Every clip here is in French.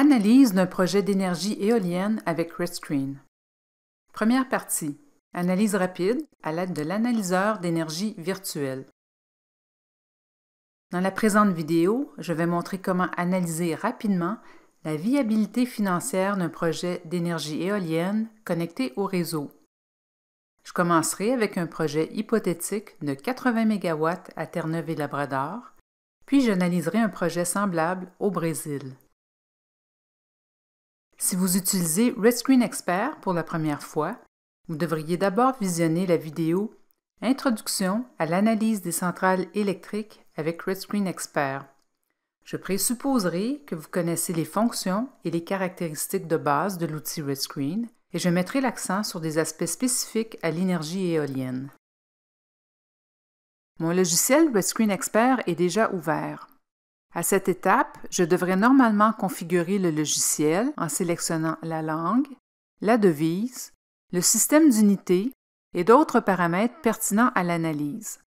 Analyse d'un projet d'énergie éolienne avec RedScreen. Première partie. Analyse rapide à l'aide de l'analyseur d'énergie virtuelle. Dans la présente vidéo, je vais montrer comment analyser rapidement la viabilité financière d'un projet d'énergie éolienne connecté au réseau. Je commencerai avec un projet hypothétique de 80 MW à Terre-Neuve et Labrador, puis j'analyserai un projet semblable au Brésil. Si vous utilisez Red Screen Expert pour la première fois, vous devriez d'abord visionner la vidéo Introduction à l'analyse des centrales électriques avec Red Screen Expert. Je présupposerai que vous connaissez les fonctions et les caractéristiques de base de l'outil Red Screen et je mettrai l'accent sur des aspects spécifiques à l'énergie éolienne. Mon logiciel Red Screen Expert est déjà ouvert. À cette étape, je devrais normalement configurer le logiciel en sélectionnant la langue, la devise, le système d'unité et d'autres paramètres pertinents à l'analyse.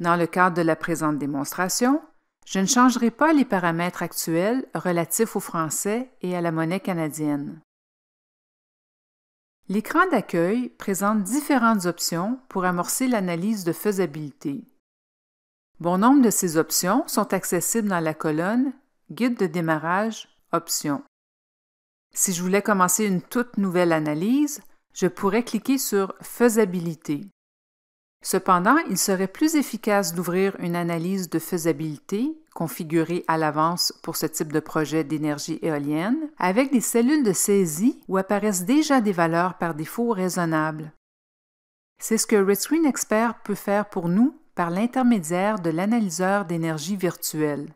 Dans le cadre de la présente démonstration, je ne changerai pas les paramètres actuels relatifs au français et à la monnaie canadienne. L'écran d'accueil présente différentes options pour amorcer l'analyse de faisabilité. Bon nombre de ces options sont accessibles dans la colonne Guide de démarrage Options. Si je voulais commencer une toute nouvelle analyse, je pourrais cliquer sur Faisabilité. Cependant, il serait plus efficace d'ouvrir une analyse de faisabilité configurée à l'avance pour ce type de projet d'énergie éolienne avec des cellules de saisie où apparaissent déjà des valeurs par défaut raisonnables. C'est ce que Screen Expert peut faire pour nous par l'intermédiaire de l'analyseur d'énergie virtuelle.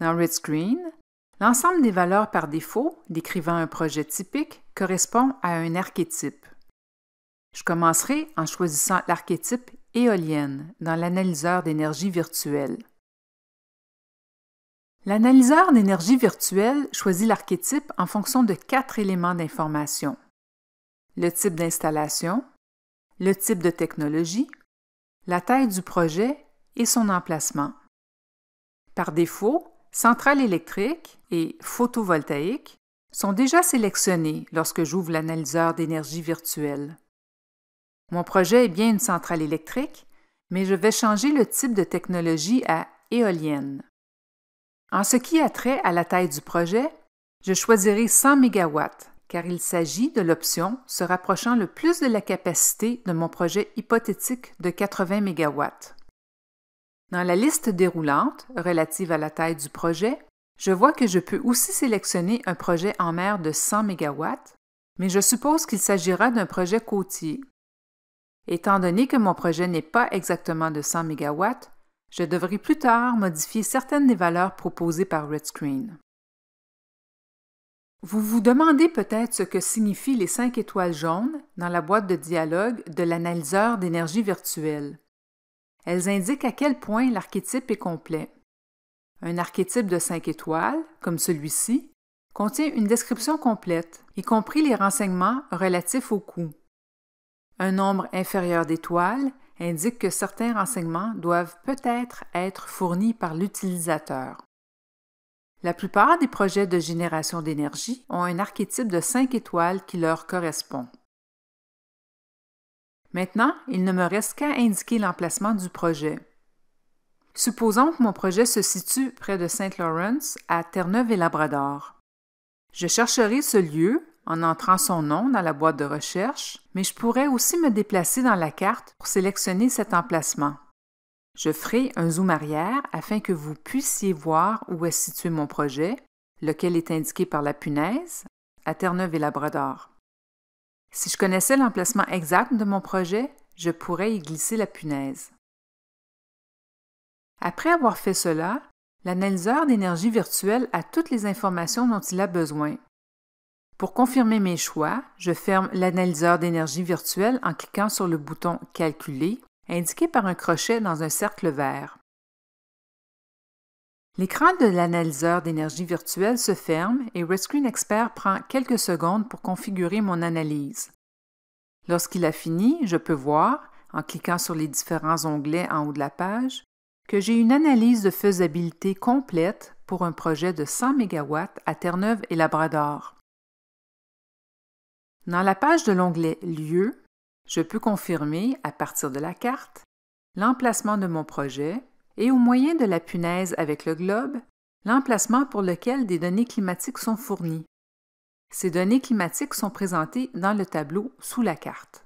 Dans Red Screen, l'ensemble des valeurs par défaut décrivant un projet typique correspond à un archétype. Je commencerai en choisissant l'archétype éolienne dans l'analyseur d'énergie virtuelle. L'analyseur d'énergie virtuelle choisit l'archétype en fonction de quatre éléments d'information. Le type d'installation, le type de technologie, la taille du projet et son emplacement. Par défaut, centrales électriques et photovoltaïques sont déjà sélectionnées lorsque j'ouvre l'analyseur d'énergie virtuelle. Mon projet est bien une centrale électrique, mais je vais changer le type de technologie à éolienne. En ce qui a trait à la taille du projet, je choisirai 100 MW car il s'agit de l'option se rapprochant le plus de la capacité de mon projet hypothétique de 80 MW. Dans la liste déroulante relative à la taille du projet, je vois que je peux aussi sélectionner un projet en mer de 100 MW, mais je suppose qu'il s'agira d'un projet côtier. Étant donné que mon projet n'est pas exactement de 100 MW, je devrais plus tard modifier certaines des valeurs proposées par Red Screen. Vous vous demandez peut-être ce que signifient les cinq étoiles jaunes dans la boîte de dialogue de l'analyseur d'énergie virtuelle. Elles indiquent à quel point l'archétype est complet. Un archétype de cinq étoiles, comme celui-ci, contient une description complète, y compris les renseignements relatifs au coût. Un nombre inférieur d'étoiles indique que certains renseignements doivent peut-être être fournis par l'utilisateur. La plupart des projets de génération d'énergie ont un archétype de 5 étoiles qui leur correspond. Maintenant, il ne me reste qu'à indiquer l'emplacement du projet. Supposons que mon projet se situe près de saint laurent à Terre-Neuve et Labrador. Je chercherai ce lieu en entrant son nom dans la boîte de recherche, mais je pourrais aussi me déplacer dans la carte pour sélectionner cet emplacement. Je ferai un zoom arrière afin que vous puissiez voir où est situé mon projet, lequel est indiqué par la punaise, à Terre-Neuve et Labrador. Si je connaissais l'emplacement exact de mon projet, je pourrais y glisser la punaise. Après avoir fait cela, l'analyseur d'énergie virtuelle a toutes les informations dont il a besoin. Pour confirmer mes choix, je ferme l'analyseur d'énergie virtuelle en cliquant sur le bouton Calculer indiqué par un crochet dans un cercle vert. L'écran de l'analyseur d'énergie virtuelle se ferme et Rescreen Expert prend quelques secondes pour configurer mon analyse. Lorsqu'il a fini, je peux voir, en cliquant sur les différents onglets en haut de la page, que j'ai une analyse de faisabilité complète pour un projet de 100 MW à Terre-Neuve et Labrador. Dans la page de l'onglet Lieu, je peux confirmer, à partir de la carte, l'emplacement de mon projet et, au moyen de la punaise avec le globe, l'emplacement pour lequel des données climatiques sont fournies. Ces données climatiques sont présentées dans le tableau sous la carte.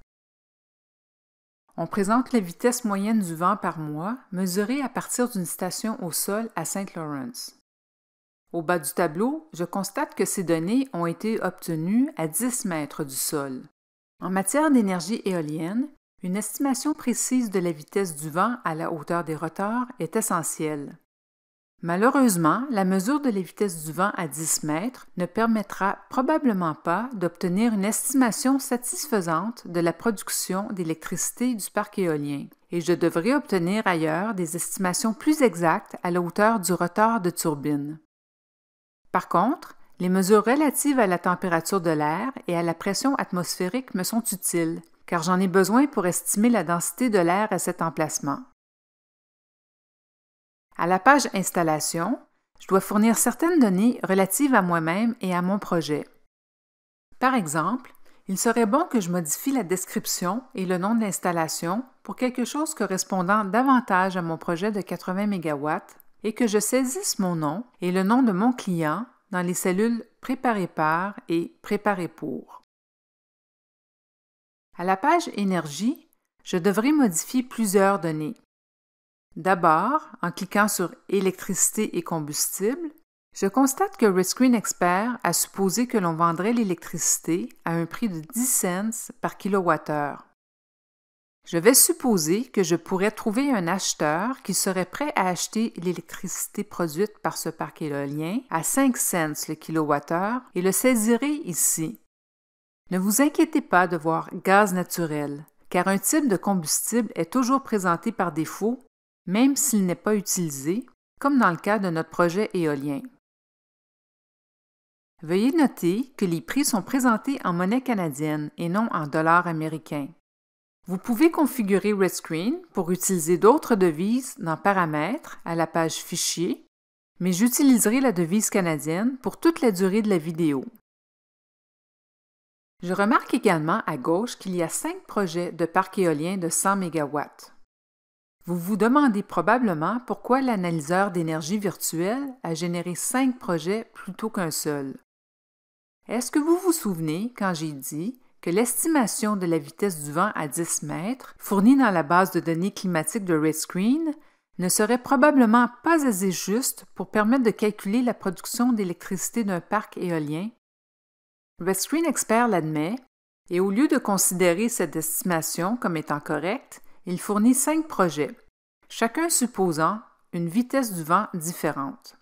On présente la vitesse moyenne du vent par mois, mesurée à partir d'une station au sol à saint laurent Au bas du tableau, je constate que ces données ont été obtenues à 10 mètres du sol. En matière d'énergie éolienne, une estimation précise de la vitesse du vent à la hauteur des rotors est essentielle. Malheureusement, la mesure de la vitesse du vent à 10 mètres ne permettra probablement pas d'obtenir une estimation satisfaisante de la production d'électricité du parc éolien, et je devrais obtenir ailleurs des estimations plus exactes à la hauteur du rotor de turbine. Par contre, les mesures relatives à la température de l'air et à la pression atmosphérique me sont utiles, car j'en ai besoin pour estimer la densité de l'air à cet emplacement. À la page Installation, je dois fournir certaines données relatives à moi-même et à mon projet. Par exemple, il serait bon que je modifie la description et le nom de l'installation pour quelque chose correspondant davantage à mon projet de 80 MW et que je saisisse mon nom et le nom de mon client dans les cellules Préparées par et Préparées pour. À la page Énergie, je devrais modifier plusieurs données. D'abord, en cliquant sur Électricité et combustible, je constate que Rescreen Expert a supposé que l'on vendrait l'électricité à un prix de 10 cents par kilowattheure. Je vais supposer que je pourrais trouver un acheteur qui serait prêt à acheter l'électricité produite par ce parc éolien à 5 cents le kilowattheure et le saisirait ici. Ne vous inquiétez pas de voir gaz naturel, car un type de combustible est toujours présenté par défaut, même s'il n'est pas utilisé, comme dans le cas de notre projet éolien. Veuillez noter que les prix sont présentés en monnaie canadienne et non en dollars américains. Vous pouvez configurer RedScreen pour utiliser d'autres devises dans Paramètres à la page Fichier, mais j'utiliserai la devise canadienne pour toute la durée de la vidéo. Je remarque également à gauche qu'il y a cinq projets de parc éolien de 100 MW. Vous vous demandez probablement pourquoi l'analyseur d'énergie virtuelle a généré cinq projets plutôt qu'un seul. Est-ce que vous vous souvenez quand j'ai dit que l'estimation de la vitesse du vent à 10 mètres, fournie dans la base de données climatiques de Red Screen, ne serait probablement pas assez juste pour permettre de calculer la production d'électricité d'un parc éolien. Red Screen Expert l'admet, et au lieu de considérer cette estimation comme étant correcte, il fournit cinq projets, chacun supposant une vitesse du vent différente.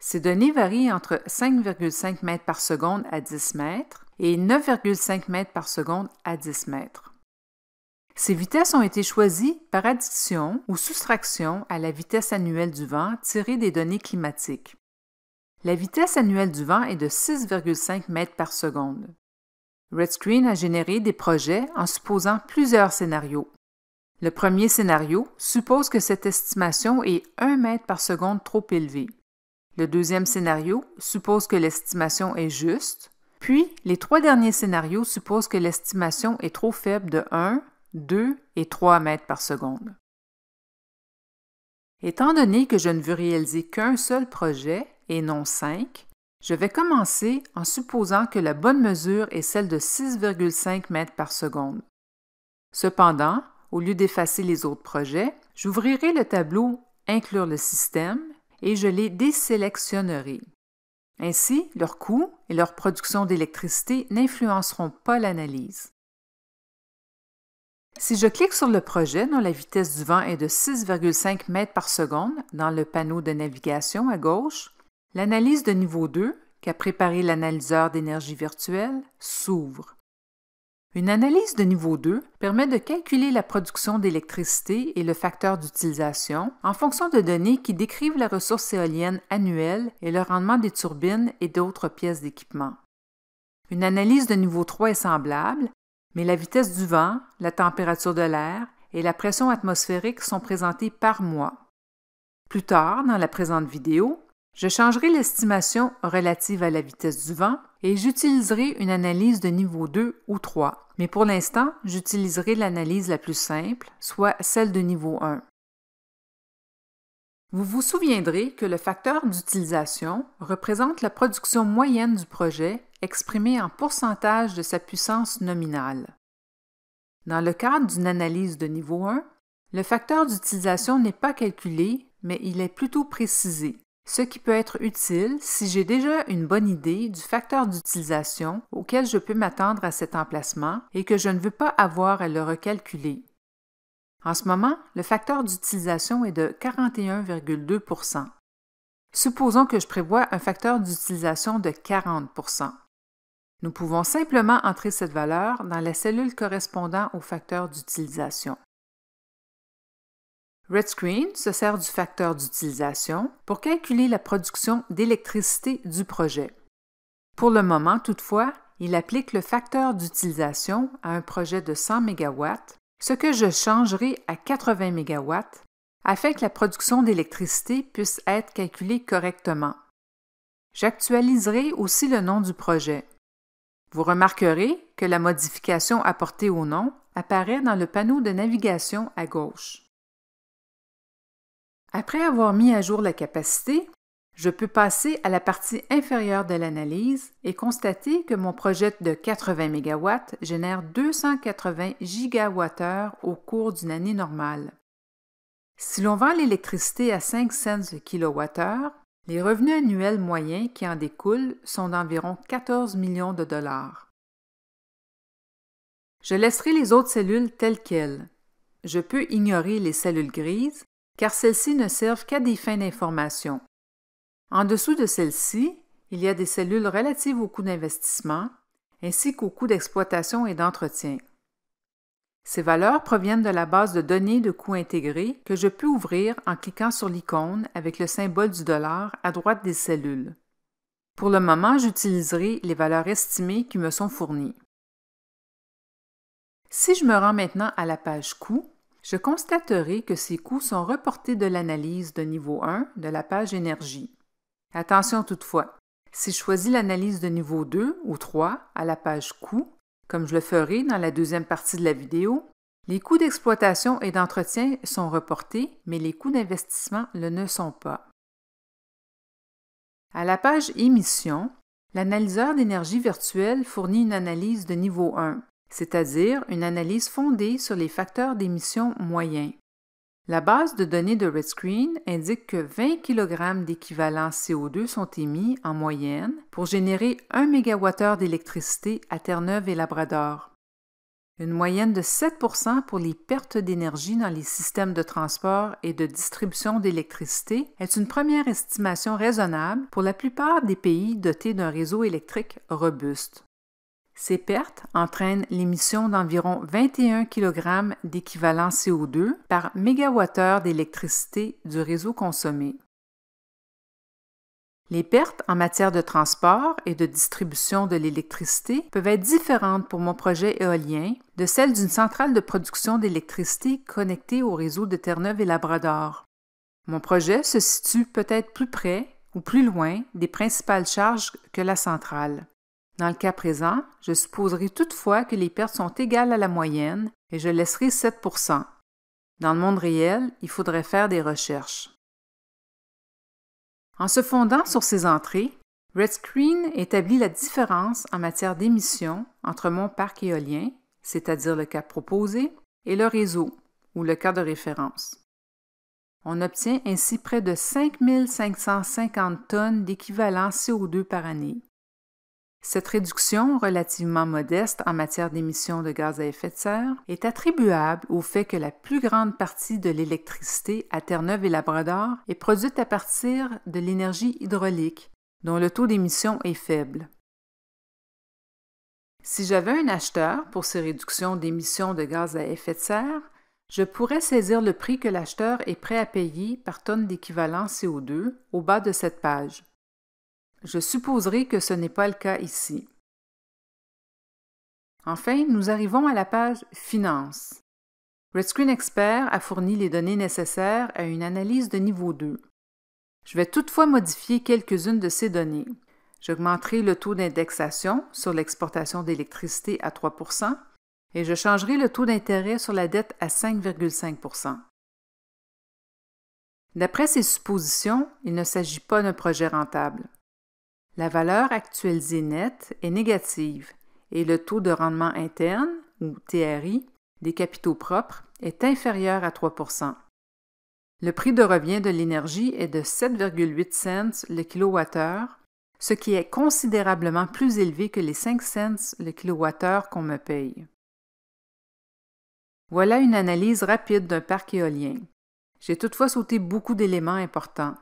Ces données varient entre 5,5 mètres par seconde à 10 mètres, et 9,5 mètres par seconde à 10 mètres. Ces vitesses ont été choisies par addition ou soustraction à la vitesse annuelle du vent tirée des données climatiques. La vitesse annuelle du vent est de 6,5 mètres par seconde. Red Screen a généré des projets en supposant plusieurs scénarios. Le premier scénario suppose que cette estimation est 1 mètre par seconde trop élevée. Le deuxième scénario suppose que l'estimation est juste, puis, les trois derniers scénarios supposent que l'estimation est trop faible de 1, 2 et 3 mètres par seconde. Étant donné que je ne veux réaliser qu'un seul projet et non cinq, je vais commencer en supposant que la bonne mesure est celle de 6,5 mètres par seconde. Cependant, au lieu d'effacer les autres projets, j'ouvrirai le tableau Inclure le système et je les désélectionnerai. Ainsi, leurs coûts et leur production d'électricité n'influenceront pas l'analyse. Si je clique sur le projet dont la vitesse du vent est de 6,5 mètres par seconde dans le panneau de navigation à gauche, l'analyse de niveau 2 qu'a préparé l'analyseur d'énergie virtuelle s'ouvre. Une analyse de niveau 2 permet de calculer la production d'électricité et le facteur d'utilisation en fonction de données qui décrivent la ressource éolienne annuelle et le rendement des turbines et d'autres pièces d'équipement. Une analyse de niveau 3 est semblable, mais la vitesse du vent, la température de l'air et la pression atmosphérique sont présentées par mois. Plus tard, dans la présente vidéo, je changerai l'estimation relative à la vitesse du vent et j'utiliserai une analyse de niveau 2 ou 3. Mais pour l'instant, j'utiliserai l'analyse la plus simple, soit celle de niveau 1. Vous vous souviendrez que le facteur d'utilisation représente la production moyenne du projet exprimée en pourcentage de sa puissance nominale. Dans le cadre d'une analyse de niveau 1, le facteur d'utilisation n'est pas calculé, mais il est plutôt précisé ce qui peut être utile si j'ai déjà une bonne idée du facteur d'utilisation auquel je peux m'attendre à cet emplacement et que je ne veux pas avoir à le recalculer. En ce moment, le facteur d'utilisation est de 41,2 Supposons que je prévois un facteur d'utilisation de 40 Nous pouvons simplement entrer cette valeur dans la cellule correspondant au facteur d'utilisation. Red Screen se sert du facteur d'utilisation pour calculer la production d'électricité du projet. Pour le moment, toutefois, il applique le facteur d'utilisation à un projet de 100 MW, ce que je changerai à 80 MW afin que la production d'électricité puisse être calculée correctement. J'actualiserai aussi le nom du projet. Vous remarquerez que la modification apportée au nom apparaît dans le panneau de navigation à gauche. Après avoir mis à jour la capacité, je peux passer à la partie inférieure de l'analyse et constater que mon projet de 80 MW génère 280 GWh au cours d'une année normale. Si l'on vend l'électricité à 5 cents kWh, les revenus annuels moyens qui en découlent sont d'environ 14 millions de dollars. Je laisserai les autres cellules telles quelles. Je peux ignorer les cellules grises car celles-ci ne servent qu'à des fins d'information. En dessous de celles-ci, il y a des cellules relatives aux coûts d'investissement, ainsi qu'aux coûts d'exploitation et d'entretien. Ces valeurs proviennent de la base de données de coûts intégrés que je peux ouvrir en cliquant sur l'icône avec le symbole du dollar à droite des cellules. Pour le moment, j'utiliserai les valeurs estimées qui me sont fournies. Si je me rends maintenant à la page coûts, je constaterai que ces coûts sont reportés de l'analyse de niveau 1 de la page Énergie. Attention toutefois, si je choisis l'analyse de niveau 2 ou 3 à la page Coûts, comme je le ferai dans la deuxième partie de la vidéo, les coûts d'exploitation et d'entretien sont reportés, mais les coûts d'investissement le ne sont pas. À la page Émission, l'analyseur d'énergie virtuelle fournit une analyse de niveau 1 c'est-à-dire une analyse fondée sur les facteurs d'émission moyens. La base de données de Red Screen indique que 20 kg d'équivalent CO2 sont émis en moyenne pour générer 1 MWh d'électricité à Terre-Neuve et Labrador. Une moyenne de 7 pour les pertes d'énergie dans les systèmes de transport et de distribution d'électricité est une première estimation raisonnable pour la plupart des pays dotés d'un réseau électrique robuste. Ces pertes entraînent l'émission d'environ 21 kg d'équivalent CO2 par mégawattheure d'électricité du réseau consommé. Les pertes en matière de transport et de distribution de l'électricité peuvent être différentes pour mon projet éolien de celles d'une centrale de production d'électricité connectée au réseau de Terre-Neuve et Labrador. Mon projet se situe peut-être plus près ou plus loin des principales charges que la centrale. Dans le cas présent, je supposerai toutefois que les pertes sont égales à la moyenne et je laisserai 7 Dans le monde réel, il faudrait faire des recherches. En se fondant sur ces entrées, Red Screen établit la différence en matière d'émissions entre mon parc éolien, c'est-à-dire le cas proposé, et le réseau, ou le cas de référence. On obtient ainsi près de 5550 tonnes d'équivalent CO2 par année. Cette réduction relativement modeste en matière d'émissions de gaz à effet de serre est attribuable au fait que la plus grande partie de l'électricité à Terre-Neuve et Labrador est produite à partir de l'énergie hydraulique, dont le taux d'émission est faible. Si j'avais un acheteur pour ces réductions d'émissions de gaz à effet de serre, je pourrais saisir le prix que l'acheteur est prêt à payer par tonne d'équivalent CO2 au bas de cette page. Je supposerai que ce n'est pas le cas ici. Enfin, nous arrivons à la page Finances. Screen Expert a fourni les données nécessaires à une analyse de niveau 2. Je vais toutefois modifier quelques-unes de ces données. J'augmenterai le taux d'indexation sur l'exportation d'électricité à 3 et je changerai le taux d'intérêt sur la dette à 5,5 D'après ces suppositions, il ne s'agit pas d'un projet rentable. La valeur actualisée nette est négative et le taux de rendement interne, ou TRI, des capitaux propres est inférieur à 3 Le prix de revient de l'énergie est de 7,8 cents le kWh, ce qui est considérablement plus élevé que les 5 cents le kWh qu'on me paye. Voilà une analyse rapide d'un parc éolien. J'ai toutefois sauté beaucoup d'éléments importants.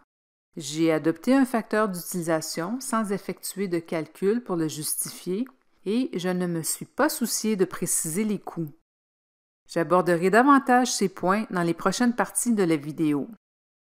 J'ai adopté un facteur d'utilisation sans effectuer de calcul pour le justifier et je ne me suis pas soucié de préciser les coûts. J'aborderai davantage ces points dans les prochaines parties de la vidéo.